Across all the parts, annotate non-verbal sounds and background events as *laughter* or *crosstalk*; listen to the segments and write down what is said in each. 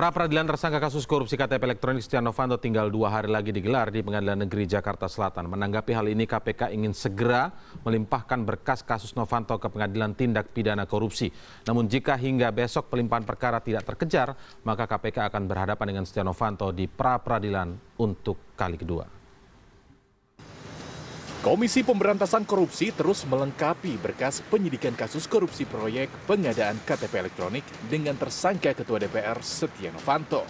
Pra-peradilan tersangka kasus korupsi KTP elektronik Setia Novanto tinggal dua hari lagi digelar di Pengadilan Negeri Jakarta Selatan. Menanggapi hal ini, KPK ingin segera melimpahkan berkas kasus Novanto ke Pengadilan Tindak Pidana Korupsi. Namun jika hingga besok pelimpahan perkara tidak terkejar, maka KPK akan berhadapan dengan Setia Novanto di pra-peradilan untuk kali kedua. Komisi Pemberantasan Korupsi terus melengkapi berkas penyidikan kasus korupsi proyek pengadaan KTP elektronik dengan tersangka Ketua DPR Setia Novanto.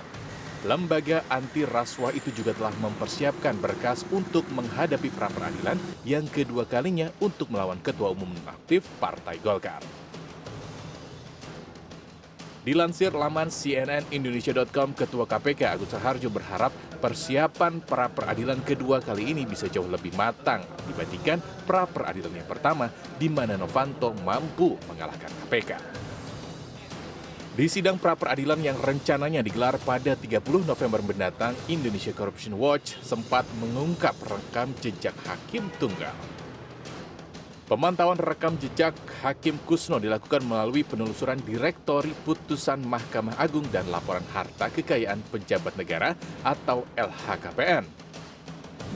Lembaga anti rasuah itu juga telah mempersiapkan berkas untuk menghadapi pra peradilan yang kedua kalinya untuk melawan Ketua Umum aktif Partai Golkar. Dilansir laman cnnindonesia.com, Ketua KPK Agus Harjo berharap persiapan pra peradilan kedua kali ini bisa jauh lebih matang dibandingkan pra peradilan yang pertama di mana Novanto mampu mengalahkan KPK. Di sidang pra peradilan yang rencananya digelar pada 30 November mendatang, Indonesia Corruption Watch sempat mengungkap rekam jejak hakim tunggal. Pemantauan rekam jejak Hakim Kusno dilakukan melalui penelusuran Direktori Putusan Mahkamah Agung dan Laporan Harta Kekayaan Pejabat Negara atau LHKPN.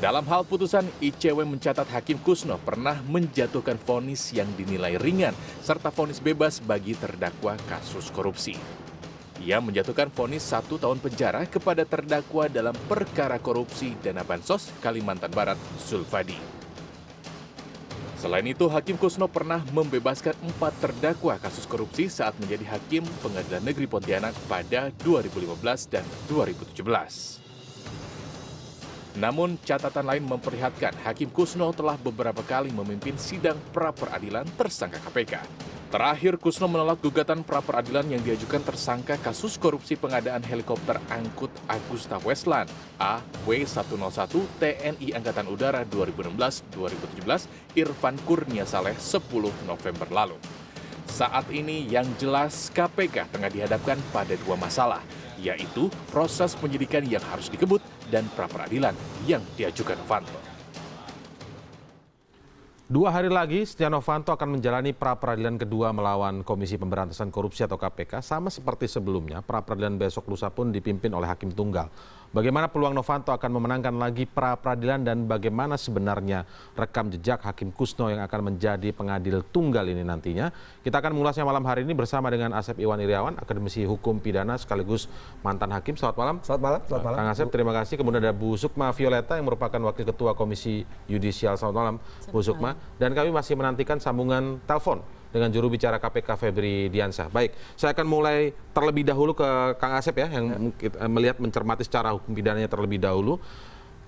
Dalam hal putusan, ICW mencatat Hakim Kusno pernah menjatuhkan vonis yang dinilai ringan serta vonis bebas bagi terdakwa kasus korupsi. Ia menjatuhkan vonis satu tahun penjara kepada terdakwa dalam perkara korupsi dana bansos Kalimantan Barat Sulfadi. Selain itu, Hakim Kusno pernah membebaskan empat terdakwa kasus korupsi saat menjadi hakim pengadilan negeri Pontianak pada 2015 dan 2017. Namun, catatan lain memperlihatkan Hakim Kusno telah beberapa kali memimpin sidang pra peradilan tersangka KPK. Terakhir, Kusno menolak gugatan pra peradilan yang diajukan tersangka kasus korupsi pengadaan helikopter angkut Agusta Westland AW101 TNI Angkatan Udara 2016-2017 Irfan Kurnia Saleh 10 November lalu. Saat ini yang jelas KPK tengah dihadapkan pada dua masalah, yaitu proses penyidikan yang harus dikebut dan pra peradilan yang diajukan Novanto. Dua hari lagi, Setia Novanto akan menjalani pra-peradilan kedua melawan Komisi Pemberantasan Korupsi atau KPK. Sama seperti sebelumnya, pra-peradilan besok lusa pun dipimpin oleh Hakim Tunggal. Bagaimana peluang Novanto akan memenangkan lagi pra peradilan dan bagaimana sebenarnya rekam jejak Hakim Kusno yang akan menjadi pengadil tunggal ini nantinya? Kita akan mengulasnya malam hari ini bersama dengan Asep Iwan Iriawan, akademisi hukum pidana sekaligus mantan hakim. Selamat malam. Selamat malam. Selamat malam. Kang Asep, terima kasih. Kemudian ada Bu Sukma Violeta yang merupakan wakil ketua Komisi Yudisial. Selamat malam, Bu Sukma. Dan kami masih menantikan sambungan telepon dengan juru bicara KPK Febri Diansyah. Baik, saya akan mulai terlebih dahulu ke Kang Asep ya yang ya. melihat mencermati secara hukum pidananya terlebih dahulu.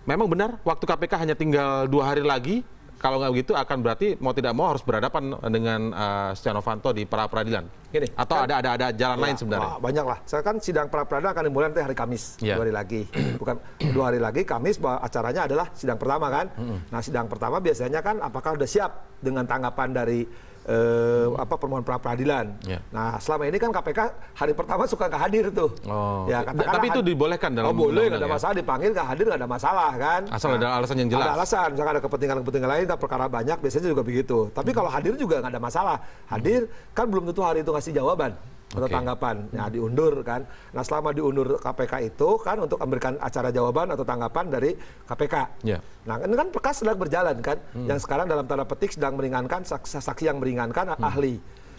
Memang benar waktu KPK hanya tinggal dua hari lagi kalau nggak begitu akan berarti mau tidak mau harus berhadapan dengan uh, eh, Setia Novanto di pra peradilan. Gini, atau kan, ada ada ada jalan ya, lain sebenarnya. Ah, banyak lah. Saya kan sidang pra peradilan akan dimulai nanti hari Kamis ya. dua hari lagi, bukan dua hari lagi Kamis acaranya adalah sidang pertama kan. Nah sidang pertama biasanya kan apakah sudah siap dengan tanggapan dari eh, hmm. apa permohonan pra peradilan. Yeah. Nah, selama ini kan KPK hari pertama suka nggak hadir tuh. Oh. Ya, tapi itu dibolehkan dalam Oh, boleh nggak ada ya? masalah dipanggil nggak hadir nggak ada masalah kan. Asal nah, ada alasan yang jelas. Ada alasan, misalkan ada kepentingan-kepentingan lain kan perkara banyak biasanya juga begitu. Tapi hmm. kalau hadir juga nggak ada masalah. Hadir hmm. kan belum tentu hari itu ngasih jawaban atau tanggapan. Nah, diundur kan. Nah, selama diundur KPK itu kan untuk memberikan acara jawaban atau tanggapan dari KPK. Yeah. Nah, ini kan perkas sedang berjalan kan. Hmm. Yang sekarang dalam tanda petik sedang meringankan saksi, saksi yang meringankan hmm. ahli.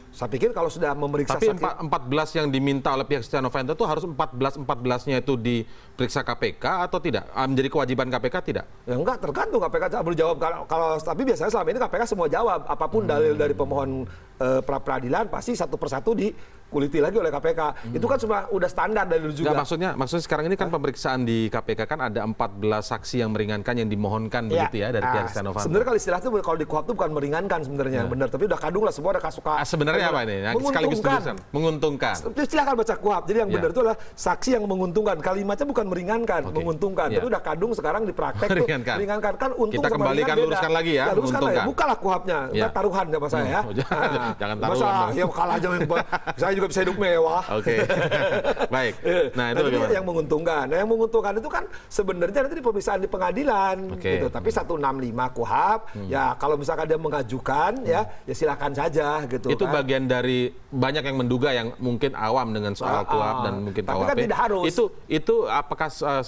Saya pikir kalau sudah memeriksa Tapi saksi... 14 yang diminta oleh pihak Setia Novanto itu harus 14 14-nya itu diperiksa KPK atau tidak? Ah, menjadi kewajiban KPK tidak? Ya enggak, tergantung KPK belum jawab kalau, kalau tapi biasanya selama ini KPK semua jawab apapun hmm. dalil dari pemohon e, eh, pra peradilan pasti satu persatu di kuliti lagi oleh KPK. Hmm. Itu kan cuma udah standar dari dulu juga. Nggak, maksudnya maksudnya sekarang ini kan pemeriksaan di KPK kan ada 14 saksi yang meringankan yang dimohonkan ya. begitu ya dari ah, pihak Stenovanto. Sebenarnya kalau istilah itu kalau di kuhab itu bukan meringankan sebenarnya. Ya. Benar, tapi udah kadung lah semua ada kasus Ah, sebenarnya apa ini? Yang nah, sekaligus tulisan. Menguntungkan. Silahkan baca kuhab. Jadi yang ya. benar itu adalah saksi yang menguntungkan. Kalimatnya bukan meringankan, okay. menguntungkan. Ya. Tapi udah kadung sekarang di praktek meringankan. tuh meringankan. Kan untung Kita kembalikan kan luruskan lagi ya. ya menguntungkan. lah ya. Bukalah kuhabnya. Iya. Hmm. Ya. *laughs* Nah, taruhan sama saya ya. Jangan taruhan. Masa ya kalah aja yang saya juga bisa hidup mewah. Oke. Okay. *laughs* Baik. Iya. Nah, itu, nah, yang menguntungkan. Nah, yang menguntungkan itu kan sebenarnya nanti di pemeriksaan di pengadilan okay. gitu. Tapi 165 hmm. KUHAP hmm. ya kalau misalkan dia mengajukan hmm. ya ya silakan saja gitu Itu kan. bagian dari banyak yang menduga yang mungkin awam dengan soal ah, KUHAP ah. dan mungkin KUHP. Tapi kan ya. tidak harus. Itu itu apakah uh,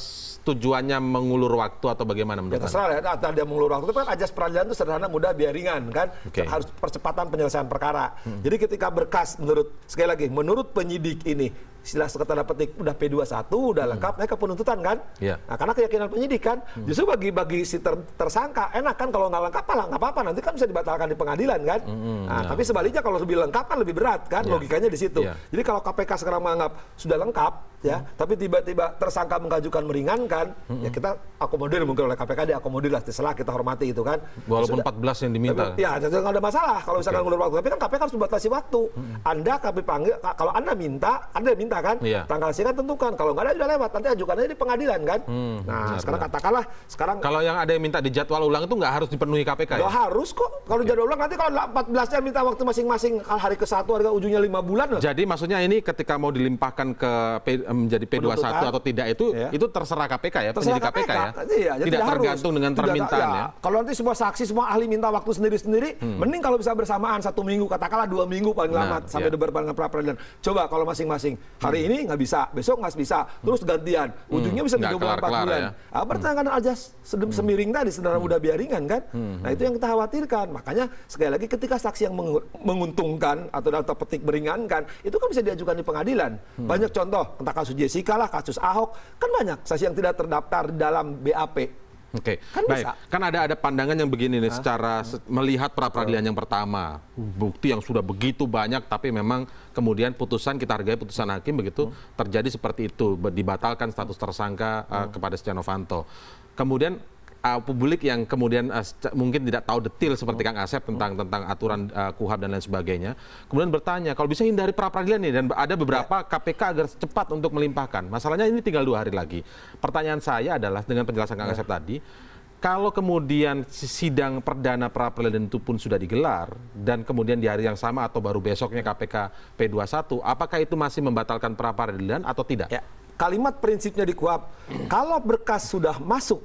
tujuannya mengulur waktu atau bagaimana menurut ya, terserah Anda? Ya, atau dia mengulur waktu itu kan ajas peradilan itu sederhana mudah biar ringan kan. Okay. Harus percepatan penyelesaian perkara. Hmm. Jadi ketika berkas menurut sekali lagi lagi menurut penyidik ini istilah sekretariat petik udah P21 udah hmm. lengkap hmm. naik ke penuntutan kan yeah. nah, karena keyakinan penyidik kan hmm. justru bagi bagi si ter, tersangka enak kan kalau nggak lengkap lah nggak apa-apa nanti kan bisa dibatalkan di pengadilan kan hmm, hmm nah, nah. tapi sebaliknya kalau lebih lengkap kan lebih berat kan yeah. logikanya di situ yeah. jadi kalau KPK sekarang menganggap sudah lengkap ya hmm. tapi tiba-tiba tersangka mengajukan meringankan hmm. ya hmm. kita akomodir mungkin oleh KPK dia diakomodir lah setelah kita hormati itu kan walaupun Sudah, 14 yang diminta tapi, ya nggak ada masalah kalau misalkan okay. ngulur waktu tapi kan KPK harus membatasi waktu hmm. Anda kami panggil kalau Anda minta Anda minta kan iya. tanggal singnya kan tentukan kalau nggak ada sudah lewat nanti ajukannya di pengadilan kan hmm, nah benar, sekarang benar. katakanlah sekarang kalau yang ada yang minta dijadwal ulang itu nggak harus dipenuhi KPK ya? harus kok kalau okay. jadwal ulang nanti kalau 14 jam minta waktu masing-masing hari ke satu harga ujungnya lima bulan loh. jadi maksudnya ini ketika mau dilimpahkan ke P, eh, menjadi P21 Penuntutan, atau tidak itu iya. itu terserah KPK ya terserah KPK, KPK ya iya, tidak, tidak tergantung dengan permintaan tidak, ya. ya kalau nanti semua saksi semua ahli minta waktu sendiri-sendiri hmm. mending kalau bisa bersamaan satu minggu katakanlah dua minggu paling nah, lama sampai ya. debat pra peradilan coba kalau masing-masing Hari hmm. ini nggak bisa, besok nggak bisa, hmm. terus gantian. Hmm. Ujungnya bisa tiga bulan empat bulan. Ya. Nah, pertengahan aja semiring tadi sederhana muda biaringan kan. Nah itu yang kita khawatirkan. Makanya sekali lagi ketika saksi yang menguntungkan atau dalam petik meringankan itu kan bisa diajukan di pengadilan. Banyak contoh entah kasus Jessica lah, kasus Ahok kan banyak saksi yang tidak terdaftar dalam BAP. Oke, okay. kan baik. Bisa. Kan ada ada pandangan yang begini nih, Hah? secara se melihat pra peradilan yang pertama, bukti yang sudah begitu banyak, tapi memang kemudian putusan kita hargai putusan hakim begitu terjadi seperti itu dibatalkan status tersangka eh, hmm. kepada Setia Novanto. Kemudian uh, publik yang kemudian uh, mungkin tidak tahu detail seperti Kang Asep tentang hmm. tentang aturan uh, kuhab dan lain sebagainya, kemudian bertanya kalau bisa hindari pra peradilan ini dan ada beberapa KPK ya. agar cepat untuk melimpahkan. Masalahnya ini tinggal dua hari lagi. Pertanyaan saya adalah dengan penjelasan Kang ya. Asep tadi kalau kemudian sidang perdana pra peradilan itu pun sudah digelar dan kemudian di hari yang sama atau baru besoknya KPK P21, apakah itu masih membatalkan pra peradilan atau tidak? Ya. Kalimat prinsipnya di kuap, *clears throat* kalau berkas sudah masuk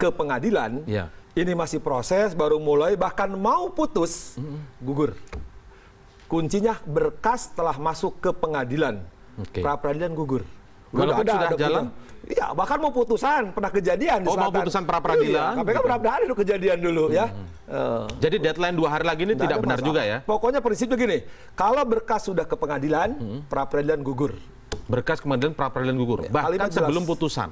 ke pengadilan, ya. ini masih proses baru mulai bahkan mau putus gugur. Kuncinya berkas telah masuk ke pengadilan. Okay. Pra peradilan gugur. Walaupun sudah ada, jalan? Iya, bahkan mau putusan pernah kejadian. Oh, mau putusan pra peradilan? Iya, KPK gitu. pernah ada kejadian dulu hmm. ya. Hmm. Eh, Jadi deadline dua hari lagi ini tidak benar juga ya? Pokoknya prinsipnya gini, kalau berkas sudah ke pengadilan, hmm. pra peradilan gugur. Berkas kemudian pra peradilan gugur. Ya, Bahkan sebelum putusan.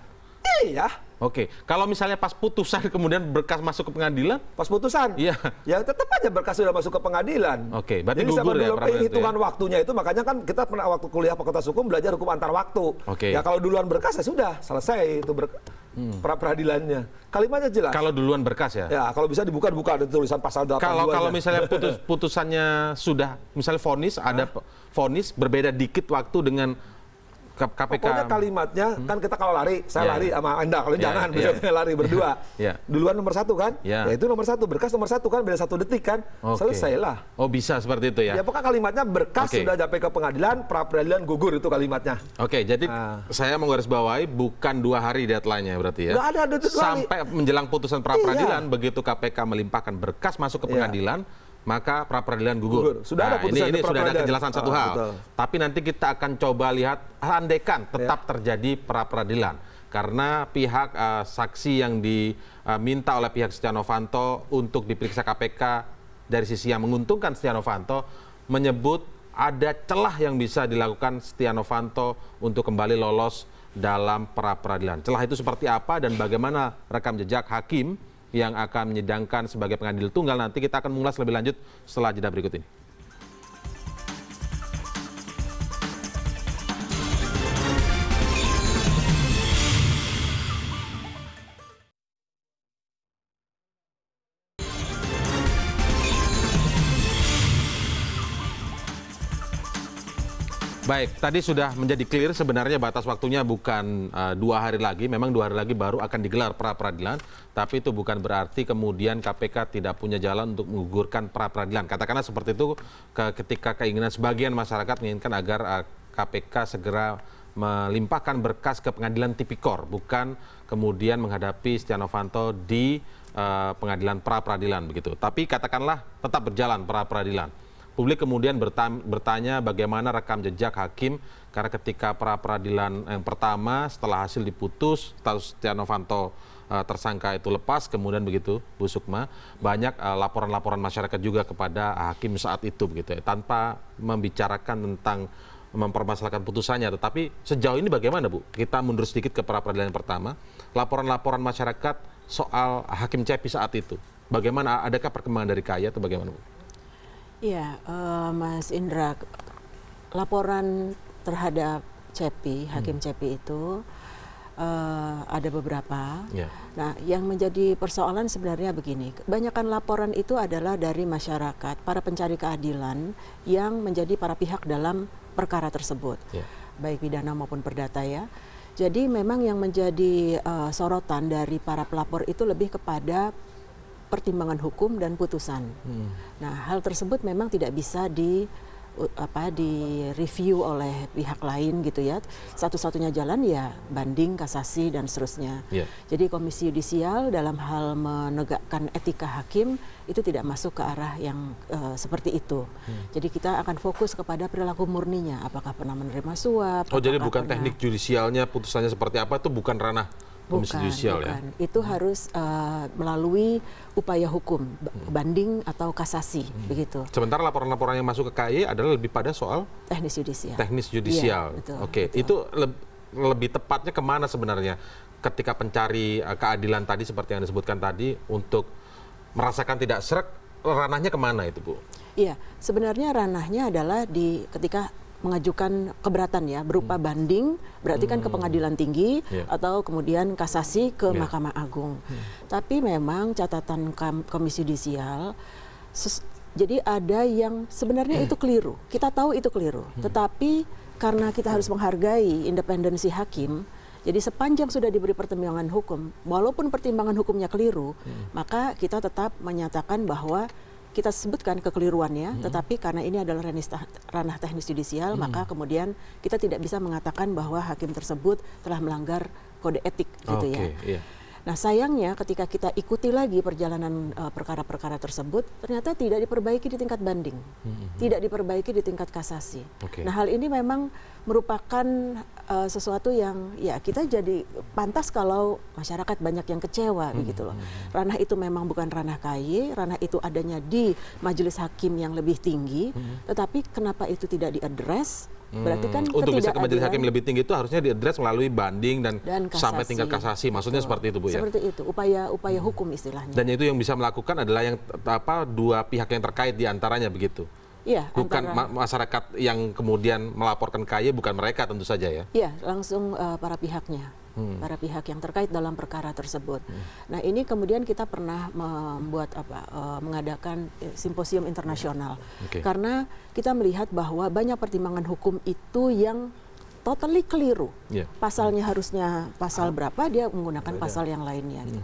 Iya. Oke, kalau misalnya pas putusan *laughs* kemudian berkas masuk ke pengadilan? Pas putusan? Iya. Ya tetap aja berkas sudah masuk ke pengadilan. Oke, berarti Jadi gugur ya, ya hitungan ya? waktunya itu makanya kan kita pernah waktu kuliah fakultas hukum belajar hukum antar waktu. Oke. Ya kalau duluan berkas ya sudah selesai itu ber hmm. pra peradilannya. Kalimatnya jelas. Kalau duluan berkas ya. Ya, kalau bisa dibuka dibuka ada tulisan pasal 8 Kalau kalau misalnya *laughs* putus putusannya sudah misalnya vonis ada vonis berbeda dikit waktu dengan KPK. Pokoknya kalimatnya hmm? kan kita kalau lari, saya yeah. lari ya. sama Anda, kalau yeah. jangan yeah. Ya. yeah. lari berdua. *laughs* Yeah. Duluan nomor satu kan? Yeah. Ya itu nomor satu, berkas nomor satu kan beda satu detik kan, okay. selesailah. Oh bisa seperti itu ya? Ya pokoknya kalimatnya berkas okay. sudah sampai ke pengadilan, pra peradilan gugur itu kalimatnya. Oke, okay, jadi nah. saya menggarisbawahi bukan dua hari deadline-nya berarti ya? Gak ada ada. Sampai menjelang putusan pra iya. peradilan, iya. begitu KPK melimpahkan berkas masuk ke iya. pengadilan. Yeah maka pra peradilan gugur. gugur. Sudah nah, ada putusan ini, ini sudah ada kejelasan satu ah, hal. Betul. Tapi nanti kita akan coba lihat andekan tetap ya. terjadi pra peradilan karena pihak uh, saksi yang diminta eh, oleh pihak Setia Novanto untuk diperiksa KPK dari sisi yang menguntungkan Setia Novanto menyebut ada celah yang bisa dilakukan Setia Novanto untuk kembali lolos dalam pra peradilan. Celah itu seperti apa dan bagaimana rekam jejak hakim yang akan menyidangkan sebagai pengadil tunggal nanti kita akan mengulas lebih lanjut setelah jeda berikut ini baik tadi sudah menjadi clear sebenarnya batas waktunya bukan eh, dua hari lagi memang dua hari lagi baru akan digelar pra peradilan tapi itu bukan berarti kemudian KPK tidak punya jalan untuk menggugurkan pra peradilan katakanlah seperti itu ketika keinginan sebagian masyarakat menginginkan agar KPK eh, segera melimpahkan berkas ke pengadilan tipikor bukan kemudian menghadapi Setia Novanto di uh, pengadilan pra peradilan begitu tapi katakanlah tetap berjalan pra peradilan publik kemudian bertanya bagaimana rekam jejak hakim karena ketika pra peradilan yang pertama setelah hasil diputus status Setia Novanto e, tersangka itu lepas kemudian begitu Bu Sukma banyak e, laporan-laporan masyarakat juga kepada hakim saat itu begitu ya tanpa membicarakan tentang mempermasalahkan putusannya tetapi sejauh ini bagaimana Bu kita mundur sedikit ke pra peradilan yang pertama laporan-laporan masyarakat soal hakim Cepi saat itu bagaimana adakah perkembangan dari Kaya atau bagaimana Bu Iya, uh, Mas Indra, laporan terhadap Cepi, hmm. Hakim hmm. Cepi itu uh, ada beberapa. Yeah. Nah, yang menjadi persoalan sebenarnya begini, kebanyakan laporan itu adalah dari masyarakat, para pencari keadilan yang menjadi para pihak dalam perkara tersebut, yeah. baik pidana maupun perdata ya. Jadi memang yang menjadi uh, sorotan dari para pelapor itu lebih kepada pertimbangan hukum dan putusan. Hmm. Nah, hal tersebut memang tidak bisa di apa di review oleh pihak lain gitu ya. Satu-satunya jalan ya banding, kasasi dan seterusnya. Yeah. Jadi komisi yudisial dalam hal menegakkan etika hakim itu tidak masuk ke arah yang uh, seperti itu. Hmm. Jadi kita akan fokus kepada perilaku murninya, apakah pernah menerima suap. Oh, jadi bukan pernah... teknik judisialnya putusannya seperti apa itu bukan ranah bukan, judicial ya. bukan. ya itu hmm. harus uh, melalui upaya hukum hmm. banding atau kasasi hmm. begitu sementara laporan-laporan yang masuk ke KAI adalah lebih pada soal teknis judicial. teknis judicial, ya, oke Betul. itu le lebih tepatnya kemana sebenarnya ketika pencari uh, keadilan tadi seperti yang disebutkan tadi untuk merasakan tidak serak ranahnya kemana itu bu? Iya sebenarnya ranahnya adalah di ketika mengajukan keberatan ya berupa hmm. banding berarti kan ke hmm. pengadilan tinggi yeah. atau kemudian kasasi ke yeah. Mahkamah Agung. Hmm. Tapi memang catatan komisi judisial jadi ada yang sebenarnya hmm. itu keliru. Kita tahu itu keliru, hmm. tetapi karena kita harus menghargai independensi hakim, jadi sepanjang sudah diberi pertimbangan hukum, walaupun pertimbangan hukumnya keliru, hmm. maka kita tetap menyatakan bahwa kita sebutkan kekeliruannya, hmm. tetapi karena ini adalah ranah teknis judicial, hmm. maka kemudian kita tidak bisa mengatakan bahwa hakim tersebut telah melanggar kode etik gitu okay, ya. Yeah. Nah sayangnya ketika kita ikuti lagi perjalanan eh, perkara-perkara uh, tersebut, ternyata tidak diperbaiki di tingkat banding, mm-hmm. tidak diperbaiki di tingkat kasasi. Okay. Nah hal ini memang merupakan uh, sesuatu yang ya kita jadi pantas kalau masyarakat banyak yang kecewa mm-hmm. begitu loh. Mm-hmm. Ranah itu memang bukan ranah KY, ranah itu adanya di majelis hakim yang lebih tinggi, mm-hmm. tetapi kenapa itu tidak diadres? Berarti kan hmm. untuk bisa ke majelis hakim lebih tinggi itu harusnya diadres melalui banding dan, dan sampai tingkat kasasi. Maksudnya seperti itu Bu ya. Seperti itu, upaya upaya hukum istilahnya. Dan itu yang bisa melakukan adalah yang apa dua pihak yang terkait di antaranya begitu. Iya, bukan masyarakat yang kemudian melaporkan ky e, bukan mereka tentu saja ya iya langsung eh, para pihaknya hmm. para pihak yang terkait dalam perkara tersebut hmm. nah ini kemudian kita pernah membuat apa eh, mengadakan eh, simposium internasional karena kita melihat bahwa banyak pertimbangan hukum itu yang totally keliru iya. pasalnya hmm. harusnya pasal ah. berapa dia menggunakan pasal yang lainnya gitu.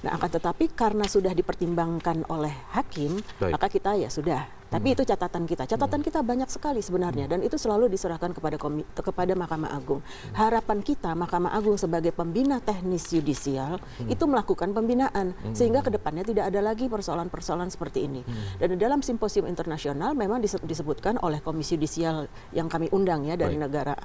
Nah, akan tetapi karena sudah dipertimbangkan oleh hakim, Baik. maka kita ya sudah tapi hmm. itu catatan kita. Catatan hmm. kita banyak sekali sebenarnya hmm. dan itu selalu diserahkan kepada komi, kepada Mahkamah Agung. Harapan kita Mahkamah Agung sebagai pembina teknis yudisial itu melakukan pembinaan hmm. sehingga depannya tidak ada lagi persoalan-persoalan seperti ini. Hmm. Dan dalam simposium internasional memang disebutkan oleh Komisi Yudisial yang kami undang ya dari negara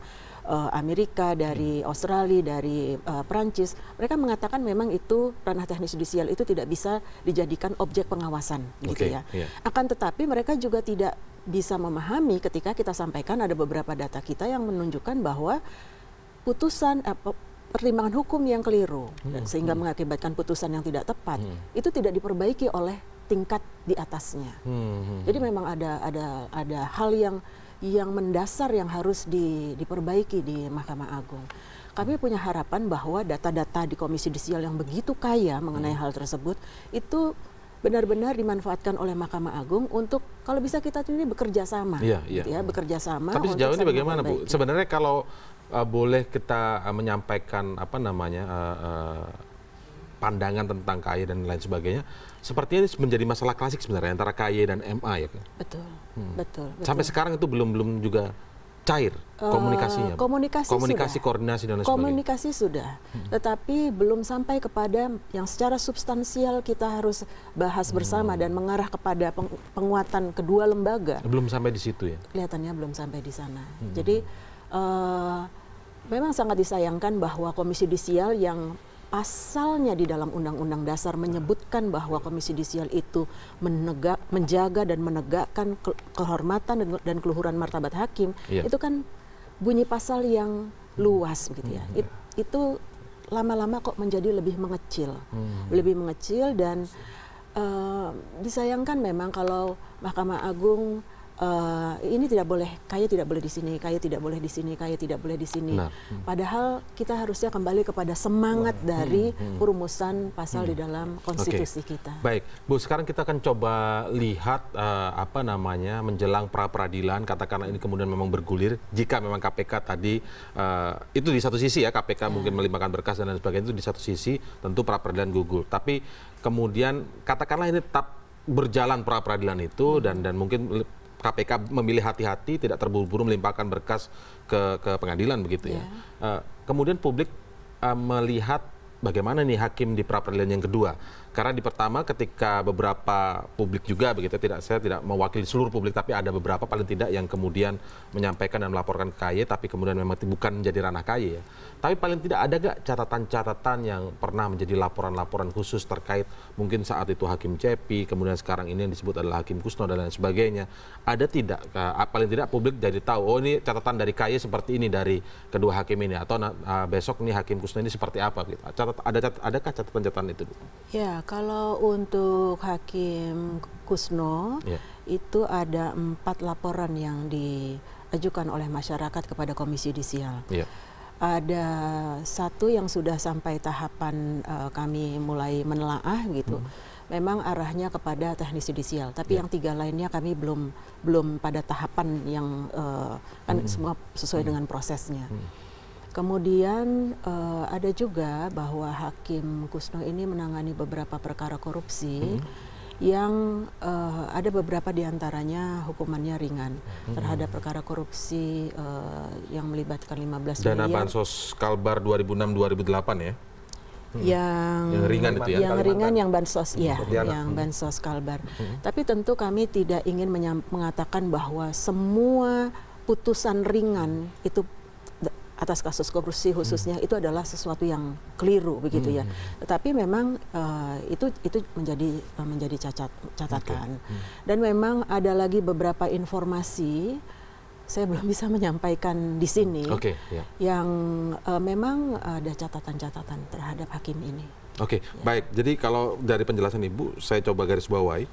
eh, Amerika, dari hmm. Australia, dari uh, Perancis, mereka mengatakan memang itu ranah teknis judicial itu tidak bisa dijadikan objek pengawasan okay. gitu ya. Yeah. Akan tetapi mereka juga tidak bisa memahami ketika kita sampaikan ada beberapa data kita yang menunjukkan bahwa putusan eh, pertimbangan hukum yang keliru hmm. sehingga hmm. mengakibatkan putusan yang tidak tepat hmm. itu tidak diperbaiki oleh tingkat di atasnya. Hmm. hmm Jadi hmm. memang ada ada ada hal yang yang mendasar yang harus di, diperbaiki di Mahkamah Agung. Kami hmm. punya harapan bahwa data-data di Komisi Disial yang begitu kaya mengenai hmm. hal tersebut itu benar-benar dimanfaatkan oleh Mahkamah Agung untuk kalau bisa kita ini bekerja sama, ya, ya. Gitu iya. ya bekerja sama. Tapi sejauh ini bagaimana Bu? Sebenarnya kalau uh, boleh kita eh, menyampaikan apa namanya uh, uh, pandangan tentang KAI dan lain sebagainya, sepertinya ini menjadi masalah klasik sebenarnya antara KAI dan MA ya. Betul, hmm. betul, betul. Sampai sekarang itu belum belum juga cair eh, komunikasinya komunikasi komunikasi sudah. koordinasi dan lain komunikasi sudah hmm. tetapi belum sampai kepada yang secara substansial kita harus bahas bersama hmm. dan mengarah kepada penguatan kedua lembaga belum sampai di situ ya kelihatannya belum sampai di sana hmm. jadi uh, memang sangat disayangkan bahwa komisi disial yang pasalnya di dalam Undang-Undang Dasar menyebutkan bahwa Komisi Disial itu menegak, menjaga dan menegakkan ke kehormatan dan keluhuran martabat hakim, yeah. itu kan bunyi pasal yang luas gitu ya. Mm, It, iya. itu lama-lama kok menjadi lebih mengecil, mm. lebih mengecil dan uh, disayangkan memang kalau Mahkamah Agung uh, ini tidak boleh kaya tidak boleh di sini kaya tidak boleh di sini kaya tidak boleh di sini Benar. Hmm. padahal kita harusnya kembali kepada semangat hmm. dari hmm. perumusan pasal hmm. di dalam konstitusi okay. kita baik bu sekarang kita akan coba lihat uh, apa namanya menjelang pra peradilan katakanlah ini kemudian memang bergulir jika memang KPK tadi uh, itu di satu sisi ya KPK ya. mungkin melimpahkan berkas dan lain sebagainya itu di satu sisi tentu pra peradilan gugur tapi kemudian katakanlah ini tetap berjalan pra peradilan itu hmm. dan dan mungkin KPK memilih hati-hati, tidak terburu-buru melimpahkan berkas ke, ke pengadilan begitu ya. Uh, kemudian publik uh, melihat bagaimana nih hakim di pra peradilan yang kedua karena di pertama ketika beberapa publik juga begitu tidak saya tidak mewakili seluruh publik tapi ada beberapa paling tidak yang kemudian menyampaikan dan melaporkan ke KY tapi kemudian memang bukan menjadi ranah KY ya. Tapi paling tidak ada gak catatan-catatan yang pernah menjadi laporan-laporan khusus terkait mungkin saat itu Hakim Cepi kemudian sekarang ini yang disebut adalah Hakim Kusno dan lain sebagainya. Ada tidak eh, paling tidak publik jadi tahu oh ini catatan dari KY seperti ini dari kedua hakim ini atau eh, besok nih Hakim Kusno ini seperti apa gitu. Catat, ada cat, adakah catatan-catatan itu? Ya, kalau untuk Hakim Kusno yeah. itu ada empat laporan yang diajukan oleh masyarakat kepada Komisi Judisial. Yeah. Ada satu yang sudah sampai tahapan uh, kami mulai menelaah gitu. Hmm memang arahnya kepada teknis judisial. Tapi yeah. yang tiga lainnya kami belum belum pada tahapan yang uh, kan hmm. semua sesuai hmm. dengan prosesnya. Hmm. Kemudian uh, ada juga bahwa Hakim Kusno ini menangani beberapa perkara korupsi. Hmm yang uh, ada beberapa diantaranya hukumannya ringan hmm. terhadap perkara korupsi uh, yang melibatkan 15 Dana miliar. Dana Bansos Kalbar 2006-2008 ya? Hmm. Yang, yang ringan itu ya? Yang ringan yang Bansos, hmm. ya, yang hmm. Bansos Kalbar. Hmm. Tapi tentu kami tidak ingin mengatakan bahwa semua putusan ringan itu atas kasus korupsi hmm. khususnya hmm. itu adalah sesuatu yang keliru begitu ya. hmm. ya. Tetapi memang uh, itu itu menjadi uh, menjadi cacat catatan. Okay. Hmm. Dan memang ada lagi beberapa informasi saya belum bisa menyampaikan di sini okay, yeah. yang uh, memang ada catatan-catatan terhadap hakim ini. Oke, okay, ya. baik. Jadi kalau dari penjelasan Ibu, saya coba garis bawahi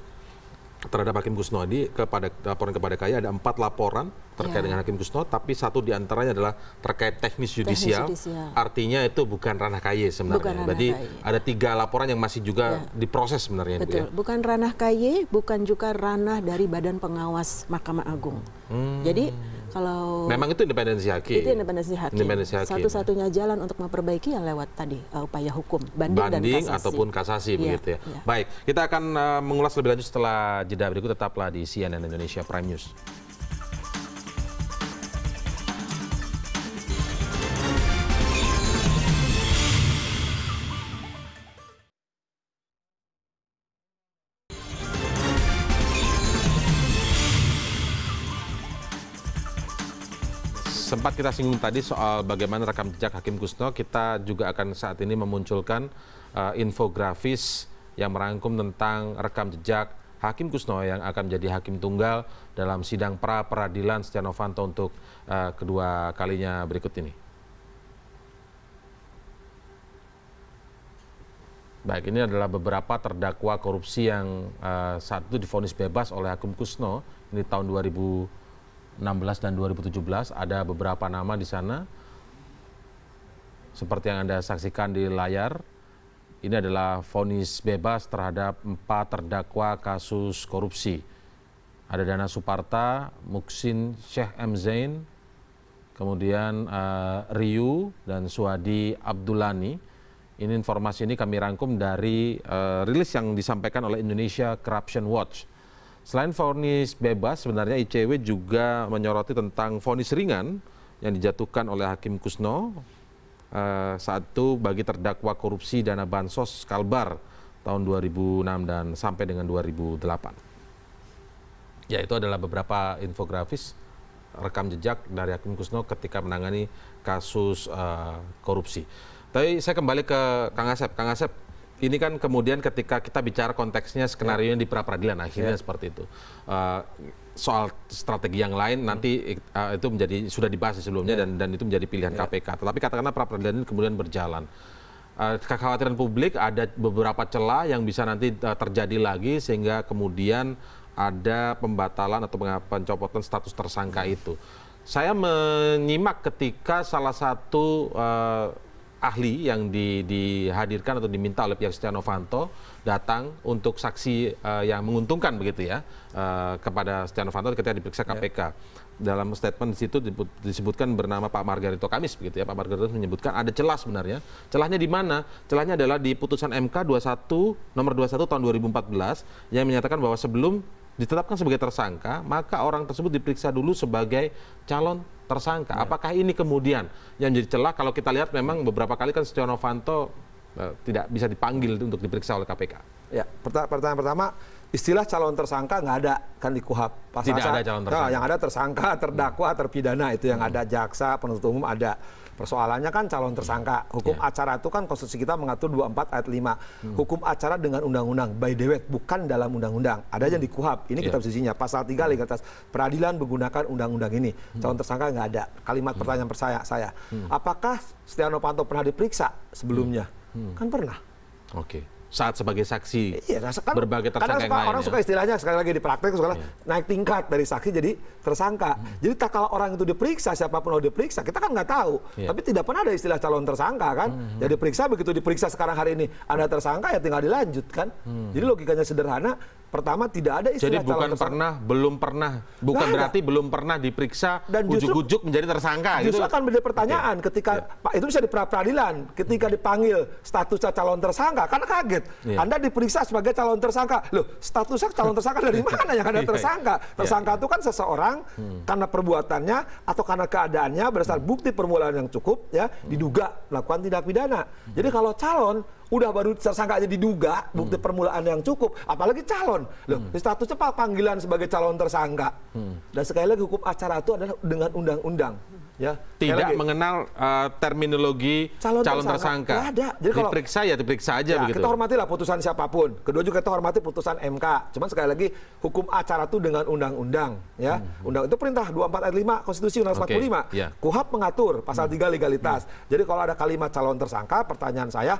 terhadap Hakim Kusnodi kepada laporan kepada KAI ada empat laporan terkait ya. dengan Hakim Gusno, tapi satu diantaranya adalah terkait teknis judisial. Artinya itu bukan ranah KAI sebenarnya. Bukan Berarti KAI. ada tiga laporan yang masih juga ya. diproses sebenarnya. Gitu ya. Betul. ya? Bukan ranah KAI, bukan juga ranah dari Badan Pengawas Mahkamah Agung. Hmm. Jadi kalau memang itu independensi hakim itu independensi hakim, independensi hakim. satu-satunya jalan untuk memperbaiki yang lewat tadi uh, upaya hukum banding, banding dan kasasi. ataupun kasasi ya, begitu ya. ya baik kita akan uh, mengulas lebih lanjut setelah jeda berikut tetaplah di CNN Indonesia Prime News sempat kita singgung tadi soal bagaimana rekam jejak Hakim Kusno, kita juga akan saat ini memunculkan uh, infografis yang merangkum tentang rekam jejak Hakim Kusno yang akan menjadi hakim tunggal dalam sidang pra peradilan Setia Novanto untuk uh, kedua kalinya berikut ini. Baik, ini adalah beberapa terdakwa korupsi yang uh, saat itu difonis bebas oleh Hakim Kusno ini tahun 2000 2016 dan 2017 ada beberapa nama di sana seperti yang Anda saksikan di layar. Ini adalah vonis bebas terhadap empat terdakwa kasus korupsi. Ada Dana Suparta, Muksin Syekh M. Zain, kemudian uh, eh, Ryu, dan Suadi Abdulani. Ini informasi ini kami rangkum dari uh, rilis yang disampaikan oleh Indonesia Corruption Watch Selain vonis bebas, sebenarnya ICW juga menyoroti tentang vonis ringan yang dijatuhkan oleh Hakim Kusno eh, saat itu bagi terdakwa korupsi dana bansos Kalbar tahun 2006 dan sampai dengan 2008. Ya, itu adalah beberapa infografis rekam jejak dari Hakim Kusno ketika menangani kasus uh, korupsi. Tapi saya kembali ke Kang Asep. Kang Asep, ini kan kemudian ketika kita bicara konteksnya skenario yang di pra peradilan akhirnya ya. seperti itu eh, soal strategi yang lain nanti eh, itu menjadi sudah dibahas sebelumnya ya. dan dan itu menjadi pilihan KPK ya. tetapi katakanlah pra peradilan ini kemudian berjalan eh, kekhawatiran publik ada beberapa celah yang bisa nanti terjadi lagi sehingga kemudian ada pembatalan atau pencopotan status tersangka itu saya menyimak ketika salah satu uh, ahli yang dihadirkan atau diminta oleh pihak Setia Novanto datang untuk saksi eh, yang menguntungkan begitu ya eh, kepada Setia Novanto ketika diperiksa KPK. Ya. Dalam statement di situ disebutkan bernama Pak Margarito Kamis begitu ya. Pak Margarito menyebutkan ada celah sebenarnya. Celahnya di mana? Celahnya adalah di putusan MK 21 nomor 21 tahun 2014 yang menyatakan bahwa sebelum ditetapkan sebagai tersangka, maka orang tersebut diperiksa dulu sebagai calon tersangka. Ya. Apakah ini kemudian yang menjadi celah kalau kita lihat memang beberapa kali kan Setia Novanto eh, tidak bisa dipanggil untuk diperiksa oleh KPK. Ya, pertanyaan pertama, istilah calon tersangka nggak ada kan di KUHAP. pasal tidak ada calon nah, tersangka. Nah, yang ada tersangka, terdakwa, terpidana itu yang hmm. ada jaksa, penuntut umum ada. Persoalannya kan calon tersangka. Hukum yeah. acara itu kan konstitusi kita mengatur 24 ayat 5. Hmm. Hukum acara dengan undang-undang by the way bukan dalam undang-undang. Ada hmm. yang di KUHAP. Ini yeah. kitab sisinya pasal 3 legalitas peradilan menggunakan undang-undang ini. Hmm. Calon tersangka nggak ada. Kalimat hmm. pertanyaan percaya saya. Hmm. Apakah Setia Novanto pernah diperiksa sebelumnya? Hmm. Hmm. Kan pernah. Oke. Okay saat sebagai saksi iya, kan, berbagai tersangka yang lain. Orang ya. suka istilahnya sekali lagi di praktek suka iya. naik tingkat dari saksi jadi tersangka. Hmm. Jadi tak kalau orang itu diperiksa siapapun yang diperiksa kita kan nggak tahu. Iya. Tapi tidak pernah ada istilah calon tersangka kan. Hmm. Jadi hmm, ya hmm. periksa begitu diperiksa sekarang hari ini ada tersangka ya tinggal dilanjutkan. Hmm. Jadi logikanya sederhana Pertama tidak ada istilah Jadi bukan calon pernah, belum pernah, bukan berarti belum pernah diperiksa, dan ujuk-ujuk menjadi tersangka. Gitu justru gitu. akan menjadi pertanyaan okay. ketika yeah. itu bisa di pra peradilan, ketika dipanggil statusnya calon tersangka, karena kaget. Yeah. Anda diperiksa sebagai calon tersangka, loh statusnya calon tersangka dari *laughs* mana yang ada iya. tersangka? Iya. Tersangka yeah. itu kan seseorang hmm. karena perbuatannya atau karena keadaannya berdasar hmm. bukti permulaan yang cukup ya diduga melakukan tindak pidana. Hmm. Jadi kalau calon udah baru tersangka aja diduga bukti hmm. permulaan yang cukup apalagi calon loh hmm. statusnya pak panggilan sebagai calon tersangka hmm. dan sekali lagi hukum acara itu adalah dengan undang-undang ya tidak lagi, mengenal uh, terminologi calon, calon tersangka, tersangka. ada jadi kalau diperiksa ya diperiksa aja ya, begitu kita hormatilah putusan siapapun kedua juga kita hormati putusan MK cuman sekali lagi hukum acara itu dengan undang-undang ya hmm. undang itu perintah 24 ayat 5 konstitusi undang okay. 45 yeah. kuhap mengatur pasal hmm. 3 legalitas hmm. jadi kalau ada kalimat calon tersangka pertanyaan saya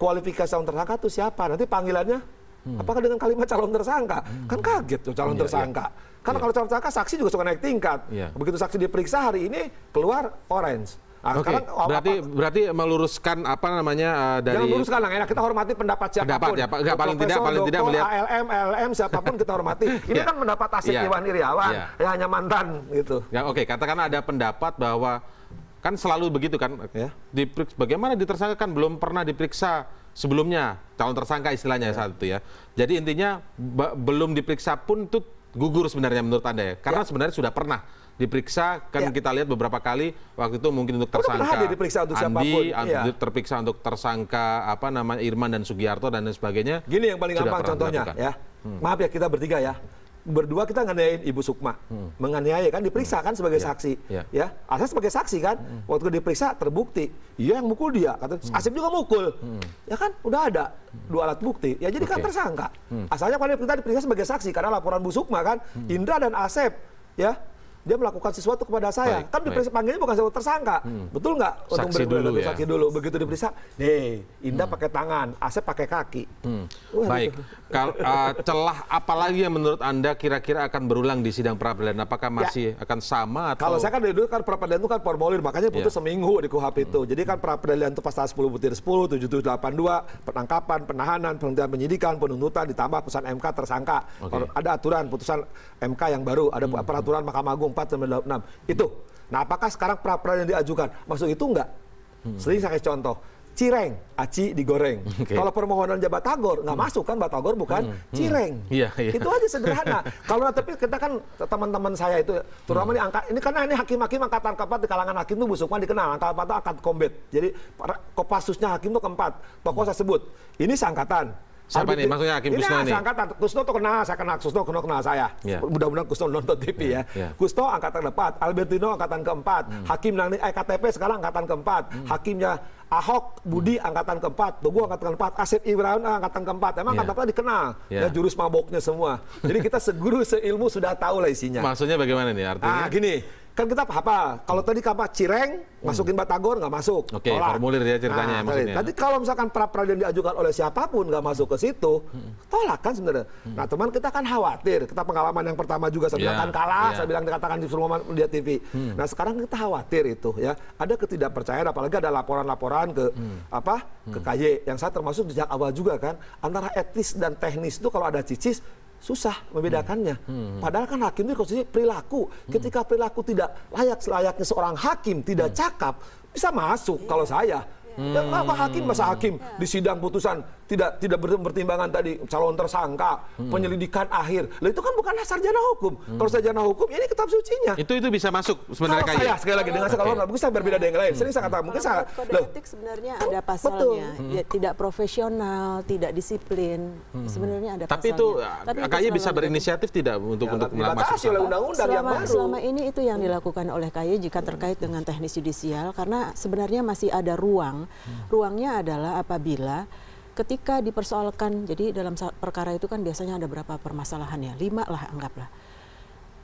kualifikasi calon tersangka itu siapa? Nanti panggilannya hmm. apakah dengan kalimat calon tersangka? Hmm. Kan kaget tuh calon iya, iya. tersangka. Karena iya. kalau calon tersangka saksi juga suka naik tingkat. Begitu saksi diperiksa hari ini keluar orange. Nah, Oke, okay. berarti apa, berarti meluruskan apa namanya uh, dari Jangan meluruskan lah, enak kita hormati pendapat siapapun. Pendapat ya, Pak. Enggak paling tidak paling tidak melihat ALM LM siapapun kita hormati. *laughs* Ini yeah. kan pendapat Asik yeah. Iwan Iriawan, yeah. ya hanya mantan gitu. Ya oke, okay. katakan ada pendapat bahwa kan selalu begitu kan ya. bagaimana ditersangkakan belum pernah diperiksa sebelumnya calon tersangka istilahnya ya. saat itu ya jadi intinya belum diperiksa pun itu gugur sebenarnya menurut anda ya karena ya. sebenarnya sudah pernah diperiksa kan ya. kita lihat beberapa kali waktu itu mungkin untuk tersangka diperiksa untuk Andi siapapun. ya. terperiksa untuk tersangka apa nama Irman dan Sugiharto dan lain sebagainya gini yang paling gampang contohnya ya hmm. maaf ya kita bertiga ya berdua kita nganiayain Ibu Sukma. Hmm. Menganiaya kan diperiksa kan sebagai yeah. saksi. Yeah. Ya, ya. Asep sebagai saksi kan. Hmm. Waktu diperiksa terbukti, iya yang mukul dia. Kata hmm. Asep juga mukul. Hmm. Ya kan udah ada hmm. dua alat bukti. Ya jadi okay. kan tersangka. Hmm. Asalnya kalau kita diperiksa sebagai saksi karena laporan Bu Sukma kan, hmm. Indra dan Asep ya dia melakukan sesuatu kepada saya. Baik, kan diperiksa panggilnya bukan sebagai tersangka. Hmm. Betul nggak? untuk saksi dulu ya. Saksi dulu. Begitu diperiksa, nih Indah hmm. pakai tangan, Asep pakai kaki. Hmm. Wah, gitu. Baik. Kal uh, celah apalagi yang menurut Anda kira-kira akan berulang di sidang peradilan? Apakah ya. masih ya. akan sama atau Kalau saya kan dari dulu kan peradilan itu kan formulir, makanya putus ya. seminggu di KUHP hmm. itu. Jadi kan peradilan itu pasal 10 butir 10, 7782, penangkapan, penahanan, penuntutan penyidikan, penuntutan ditambah putusan MK tersangka. Okay. Ada aturan putusan MK yang baru, ada hmm. peraturan Mahkamah Agung 84 sampai 96. Itu. Nah, apakah sekarang pra peradilan diajukan? Masuk itu enggak? Hmm. Sering saya kasih contoh. Cireng, aci digoreng. *laughs* Okay. Kalau permohonan jabat tagor nggak hmm. masuk kan Batagor bukan hmm. hmm. cireng. Yeah, yeah. Itu aja sederhana. *laughs* Kalau tapi kita kan teman-teman saya itu terutama hmm. ini angka ini karena ini hakim-hakim angkatan keempat di kalangan hakim itu busuk dikenal angkatan keempat angkat kombat. Jadi kopasusnya hakim itu keempat. Tokoh hmm. saya sebut. Ini seangkatan Siapa nih? Maksudnya Hakim Kusno ini? Ini angkatan Kusno tuh kenal, saya kenal Kusno, Kusno kenal saya. Yeah. Mudah-mudahan Kusno nonton TV yeah. ya. Yeah. Kusno angkatan keempat, Albertino angkatan keempat, hmm. Hakim Nani, eh KTP sekarang angkatan keempat, hmm. Hakimnya Ahok, Budi hmm. angkatan keempat, Tunggu angkatan keempat, Asep Ibrahim eh, angkatan keempat. Emang iya. angkatan keempat dikenal yeah. ya jurus maboknya semua. Jadi kita seguru seilmu sudah tahu lah isinya. Maksudnya bagaimana nih artinya? Ah gini, kan kita apa? Kalau tadi apa Cireng hmm. masukin Batagor nggak masuk. Oke, okay, formulir ya ceritanya nah, ya, Nanti kalau misalkan pra peradilan diajukan oleh siapapun nggak masuk ke situ, hmm. tolak kan sebenarnya. Hmm. Nah, teman kita kan khawatir. Kita pengalaman yang pertama juga saya yeah. bilang kan kalah, yeah. saya bilang dikatakan di semua media TV. Hmm. Nah, sekarang kita khawatir itu ya. Ada ketidakpercayaan apalagi ada laporan-laporan ke hmm. apa? ke hmm. KY yang saya termasuk sejak awal juga kan antara etis dan teknis itu kalau ada cicis susah membedakannya. Hmm. hmm. Hmm. Padahal kan hakim itu konstitusi perilaku. Hmm. Ketika perilaku tidak layak selayaknya seorang hakim, tidak hmm. cakap, bisa masuk yeah. kalau saya. Hmm. Ya, apa hakim masa hakim yeah. Hmm. di sidang putusan tidak tidak pertimbangan tadi calon tersangka, hmm. penyelidikan akhir. Lah itu kan bukan sarjana hukum. Hmm. Kalau sarjana hukum ya ini kitab sucinya. Itu itu bisa masuk sebenarnya kalau saya sekali lagi dengan okay. kalau bisa berbeda dengan yang lain. Sering saya kata mungkin saya loh, sebenarnya ada oh, pasalnya. Ya, hmm. tidak profesional, tidak disiplin. Hmm. Sebenarnya ada Tapi Itu, Tapi bisa berinisiatif tidak untuk ya, untuk melakukan oleh undang-undang yang baru. Selama ini itu yang dilakukan oleh KY jika terkait dengan teknis judicial karena sebenarnya masih ada ruang. Hmm. Ruangnya adalah apabila ketika dipersoalkan jadi dalam perkara itu kan biasanya ada berapa permasalahan ya lima lah anggaplah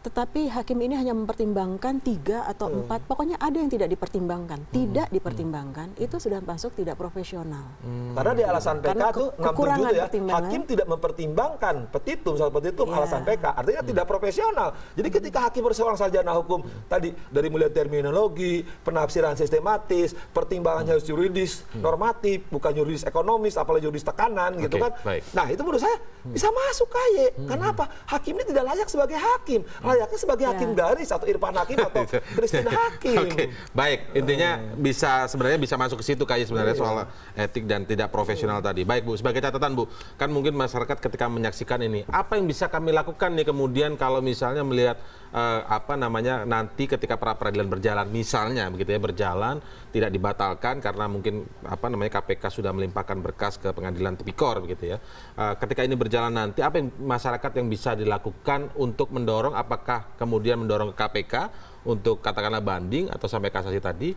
tetapi hakim ini hanya mempertimbangkan tiga atau hmm. empat pokoknya ada yang tidak dipertimbangkan hmm. tidak hmm. dipertimbangkan itu sudah masuk tidak profesional hmm. karena di alasan PK karena itu kekurangan ya hakim tidak mempertimbangkan petitum soal petitum yeah. alasan PK artinya hmm. tidak profesional jadi hmm. ketika hakim saja sarjana hukum tadi dari mulai terminologi penafsiran sistematis pertimbangan hmm. harus yuridis hmm. normatif bukan juridis ekonomis apalagi juridis tekanan okay. gitu kan baik. nah itu menurut saya bisa masuk kaya, hmm. kenapa hakim ini tidak layak sebagai hakim layak kan sebagai ya. hakim garis atau Irfan Hakim *laughs* atau Christine Hakim. Oke, okay. baik. Intinya oh. bisa sebenarnya bisa masuk ke situ kayak ya, sebenarnya iya. soal etik dan tidak profesional iya. tadi. Baik Bu, sebagai catatan Bu, kan mungkin masyarakat ketika menyaksikan ini, apa yang bisa kami lakukan nih kemudian kalau misalnya melihat eh, apa namanya nanti ketika pra peradilan berjalan misalnya begitu ya berjalan tidak dibatalkan karena mungkin apa namanya KPK sudah melimpahkan berkas ke pengadilan tipikor begitu ya. Eh, ketika ini berjalan nanti apa yang masyarakat yang bisa dilakukan untuk mendorong apa apakah kemudian mendorong ke KPK untuk katakanlah banding atau sampai kasasi tadi?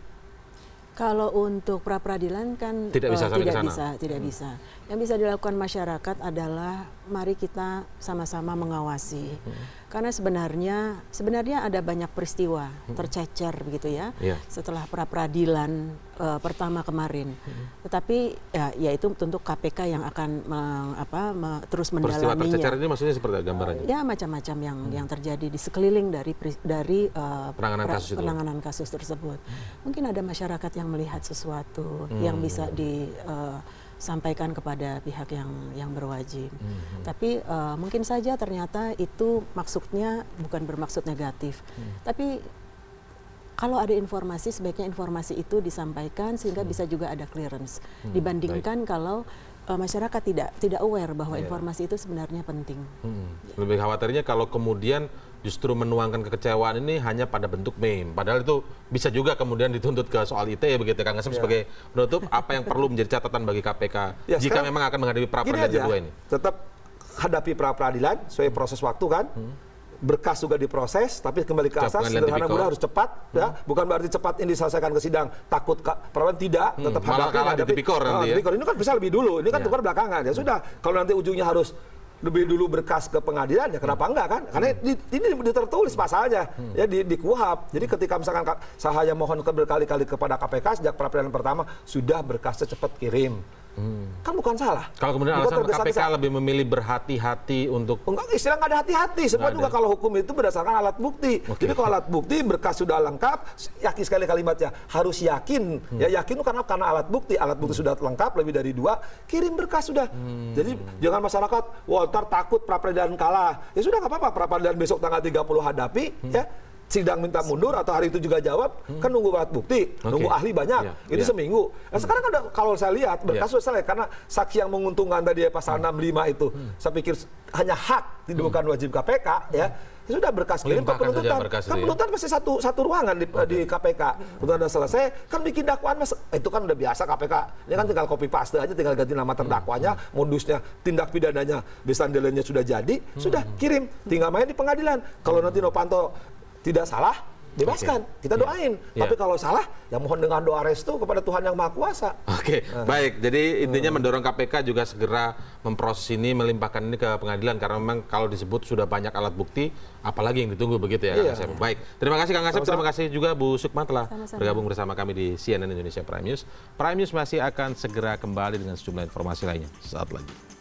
Kalau untuk pra peradilan kan tidak bisa, uh, tidak, bisa tidak bisa, hmm. bisa. Yang bisa dilakukan masyarakat adalah mari kita sama-sama mengawasi. Hmm. Karena sebenarnya sebenarnya ada banyak peristiwa mm-hmm. tercecer begitu ya yeah. setelah pra peradilan uh, pertama kemarin. Hmm. Tetapi ya, ya itu tentu KPK yang akan me, apa me, terus mendalami Peristiwa tercecer ini maksudnya seperti gambarannya? Uh, ya macam-macam yang hmm. yang terjadi di sekeliling dari dari uh, penanganan, pra, kasus, itu. penanganan kasus tersebut. Hmm. Mungkin ada masyarakat yang melihat sesuatu hmm. yang bisa di uh, sampaikan kepada pihak yang yang berwajib. Mm -hmm. Tapi uh, mungkin saja ternyata itu maksudnya bukan bermaksud negatif. Mm. Tapi kalau ada informasi sebaiknya informasi itu disampaikan sehingga mm. bisa juga ada clearance mm. dibandingkan Baik. kalau uh, masyarakat tidak tidak aware bahwa yeah. informasi itu sebenarnya penting. Mm. Lebih khawatirnya kalau kemudian justru menuangkan kekecewaan ini hanya pada bentuk meme. Padahal itu bisa juga kemudian dituntut ke soal ITE begitu ya, Kang Asep ya. sebagai penutup apa yang perlu menjadi catatan bagi KPK ya, jika memang akan menghadapi pra peradilan kedua ini. Tetap hadapi pra peradilan sesuai hmm. proses waktu kan. Hmm. Berkas juga diproses, tapi kembali ke asas sederhana mudah harus cepat, hmm. ya. Bukan berarti cepat ini diselesaikan ke sidang, takut peradilan tidak, hmm. tetap hadapi. Malah kalah hadapi. di tipikor nanti. Ah, ya. Tipikor ini kan bisa lebih dulu, ini kan ya. tukar belakangan ya sudah. Kalau nanti ujungnya harus lebih dulu berkas ke pengadilan ya kenapa enggak kan? Karena ini di, tertulis pasalnya hmm. ya di, di kuhab. Jadi ketika misalkan sahaya mohon berkali-kali kepada KPK sejak peradilan pertama sudah berkasnya cepat kirim Hmm. kan bukan salah. Kalau kemudian alasan KPK salah. lebih memilih berhati-hati untuk enggak istilah nggak ada hati-hati. Semua juga kalau hukum itu berdasarkan alat bukti. Okay. Jadi kalau alat bukti berkas sudah lengkap, yakin sekali kalimatnya harus yakin. Hmm. Ya yakin itu karena karena alat bukti, alat bukti hmm. sudah lengkap lebih dari dua, kirim berkas sudah. Hmm. Jadi jangan masyarakat wah takut pra peradilan kalah. Ya sudah nggak apa-apa pra peradilan besok tanggal 30 hadapi hmm. ya sidang minta mundur atau hari itu juga jawab hmm. kan nunggu alat bukti okay. nunggu ahli banyak yeah. itu yeah. seminggu nah, sekarang kan kalau saya lihat iya. berkas yeah. selesai karena saksi yang menguntungkan tadi ya pasal hmm. 65 itu hmm. saya pikir hanya hak tidak hmm. wajib KPK ya itu hmm. ya sudah berkas kirim ke penuntutan kan iya. penuntutan masih pasti satu satu ruangan di, okay. di KPK penuntutan sudah selesai kan bikin dakwaan mas eh, itu kan udah biasa KPK ini ya kan tinggal copy paste aja tinggal ganti nama hmm. terdakwanya hmm. modusnya tindak pidananya besandelennya sudah jadi hmm. sudah kirim tinggal main di pengadilan kalau nanti Novanto tidak salah bebaskan. Okay. Kita iya. doain. Yeah. Tapi kalau salah, ya mohon dengan doa restu kepada Tuhan yang Maha Kuasa. Oke, okay. Uh. baik. Jadi intinya hmm. mendorong KPK juga segera memproses ini, melimpahkan ini ke pengadilan karena memang kalau disebut sudah banyak alat bukti, apalagi yang ditunggu begitu ya, yeah. Kang iya. Asep. Baik. Terima kasih Kang Asep, terima kasih juga Bu Sukma telah Sama-sama. bergabung bersama kami di CNN Indonesia Prime News. Prime News masih akan segera kembali dengan sejumlah informasi lainnya. Saat lagi.